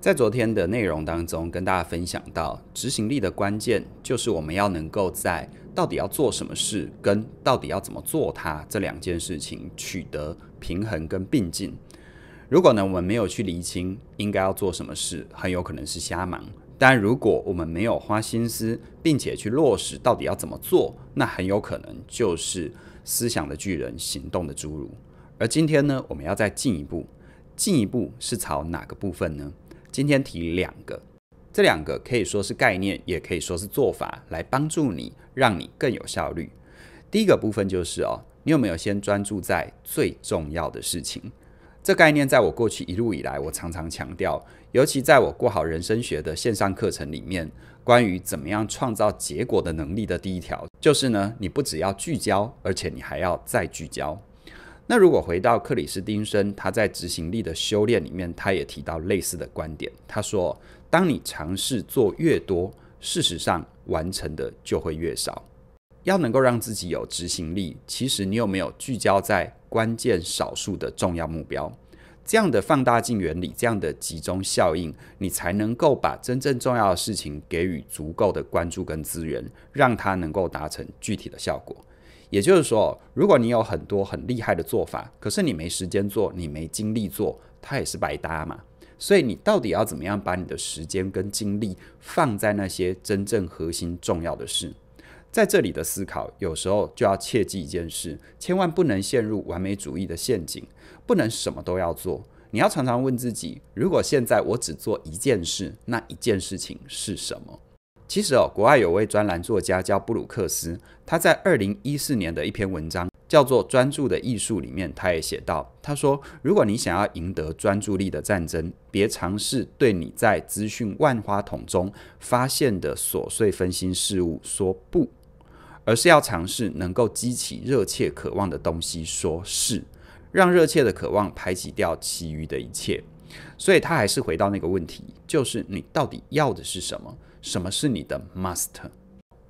在昨天的内容当中，跟大家分享到执行力的关键就是我们要能够在到底要做什么事跟到底要怎么做它这两件事情取得平衡跟并进。如果呢我们没有去厘清应该要做什么事，很有可能是瞎忙；但如果我们没有花心思，并且去落实到底要怎么做，那很有可能就是思想的巨人，行动的侏儒。而今天呢，我们要再进一步，进一步是朝哪个部分呢？今天提两个，这两个可以说是概念，也可以说是做法，来帮助你，让你更有效率。第一个部分就是哦，你有没有先专注在最重要的事情？这概念在我过去一路以来，我常常强调，尤其在我过好人生学的线上课程里面，关于怎么样创造结果的能力的第一条，就是呢，你不只要聚焦，而且你还要再聚焦。那如果回到克里斯汀森，他在执行力的修炼里面，他也提到类似的观点。他说：“当你尝试做越多，事实上完成的就会越少。要能够让自己有执行力，其实你有没有聚焦在关键少数的重要目标？这样的放大镜原理，这样的集中效应，你才能够把真正重要的事情给予足够的关注跟资源，让它能够达成具体的效果。”也就是说，如果你有很多很厉害的做法，可是你没时间做，你没精力做，它也是白搭嘛。所以你到底要怎么样把你的时间跟精力放在那些真正核心重要的事？在这里的思考，有时候就要切记一件事：，千万不能陷入完美主义的陷阱，不能什么都要做。你要常常问自己：，如果现在我只做一件事，那一件事情是什么？其实哦，国外有位专栏作家叫布鲁克斯，他在二零一四年的一篇文章叫做《专注的艺术》里面，他也写到，他说：“如果你想要赢得专注力的战争，别尝试对你在资讯万花筒中发现的琐碎分心事物说不，而是要尝试能够激起热切渴望的东西，说是，让热切的渴望排挤掉其余的一切。”所以，他还是回到那个问题，就是你到底要的是什么？什么是你的 must？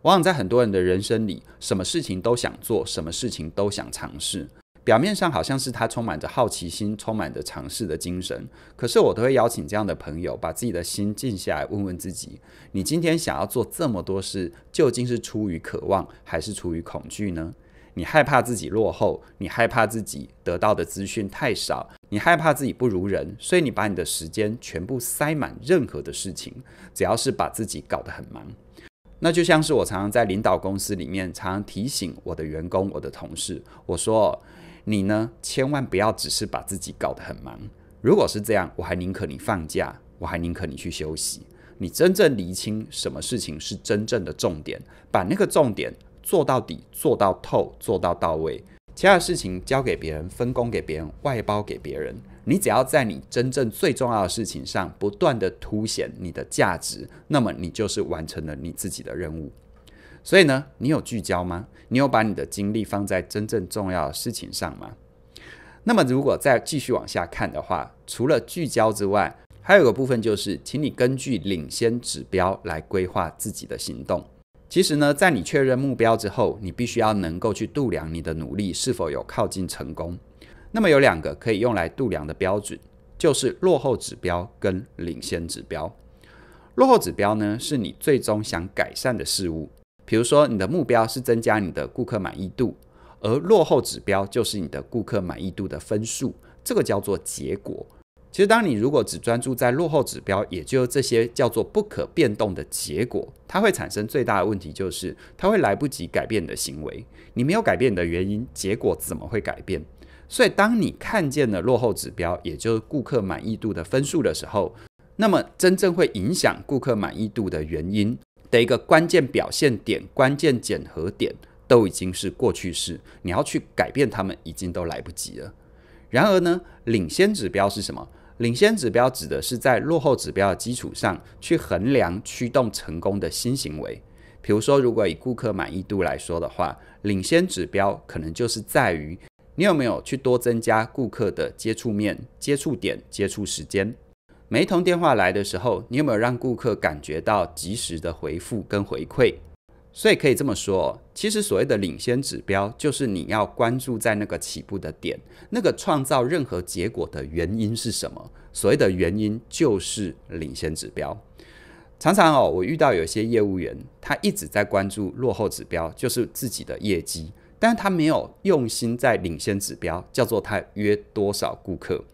往往在很多人的人生里，什么事情都想做，什么事情都想尝试。表面上好像是他充满着好奇心，充满着尝试的精神。可是我都会邀请这样的朋友，把自己的心静下来，问问自己：你今天想要做这么多事，究竟是出于渴望，还是出于恐惧呢？你害怕自己落后，你害怕自己得到的资讯太少，你害怕自己不如人，所以你把你的时间全部塞满任何的事情，只要是把自己搞得很忙。那就像是我常常在领导公司里面，常常提醒我的员工、我的同事，我说：“你呢，千万不要只是把自己搞得很忙。如果是这样，我还宁可你放假，我还宁可你去休息。你真正厘清什么事情是真正的重点，把那个重点。”做到底，做到透，做到到位。其他的事情交给别人，分工给别人，外包给别人。你只要在你真正最重要的事情上不断的凸显你的价值，那么你就是完成了你自己的任务。所以呢，你有聚焦吗？你有把你的精力放在真正重要的事情上吗？那么，如果再继续往下看的话，除了聚焦之外，还有一个部分就是，请你根据领先指标来规划自己的行动。其实呢，在你确认目标之后，你必须要能够去度量你的努力是否有靠近成功。那么有两个可以用来度量的标准，就是落后指标跟领先指标。落后指标呢，是你最终想改善的事物，比如说你的目标是增加你的顾客满意度，而落后指标就是你的顾客满意度的分数，这个叫做结果。其实，当你如果只专注在落后指标，也就这些叫做不可变动的结果，它会产生最大的问题，就是它会来不及改变你的行为。你没有改变你的原因，结果怎么会改变？所以，当你看见了落后指标，也就是顾客满意度的分数的时候，那么真正会影响顾客满意度的原因的一个关键表现点、关键检核点，都已经是过去式。你要去改变他们，已经都来不及了。然而呢，领先指标是什么？领先指标指的是在落后指标的基础上去衡量驱动成功的新行为。比如说，如果以顾客满意度来说的话，领先指标可能就是在于你有没有去多增加顾客的接触面、接触点、接触时间。每一通电话来的时候，你有没有让顾客感觉到及时的回复跟回馈？所以可以这么说，其实所谓的领先指标，就是你要关注在那个起步的点，那个创造任何结果的原因是什么？所谓的原因就是领先指标。常常哦，我遇到有些业务员，他一直在关注落后指标，就是自己的业绩，但是他没有用心在领先指标，叫做他约多少顾客，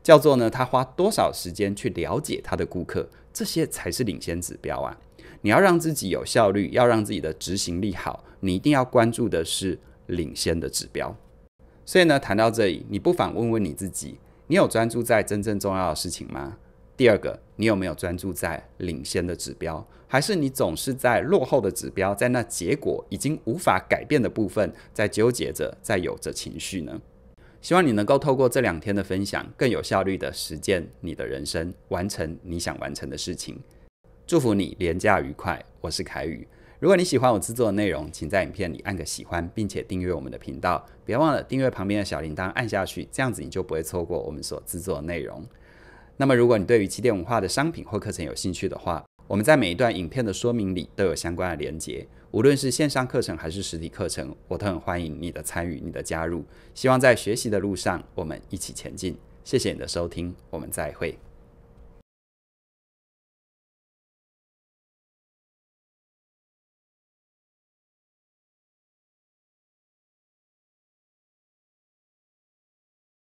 叫做呢他花多少时间去了解他的顾客，这些才是领先指标啊。你要让自己有效率，要让自己的执行力好，你一定要关注的是领先的指标。所以呢，谈到这里，你不妨问问你自己，你有专注在真正重要的事情吗？第二个，你有没有专注在领先的指标，还是你总是在落后的指标，在那结果已经无法改变的部分，在纠结着，在有着情绪呢？希望你能够透过这两天的分享，更有效率的实践你的人生，完成你想完成的事情。祝福你廉价愉快，我是凯宇。如果你喜欢我制作的内容，请在影片里按个喜欢，并且订阅我们的频道。别忘了订阅旁边的小铃铛，按下去，这样子你就不会错过我们所制作的内容。那么，如果你对于起点文化的商品或课程有兴趣的话，我们在每一段影片的说明里都有相关的连接。无论是线上课程还是实体课程，我都很欢迎你的参与、你的加入。希望在学习的路上，我们一起前进。谢谢你的收听，我们再会。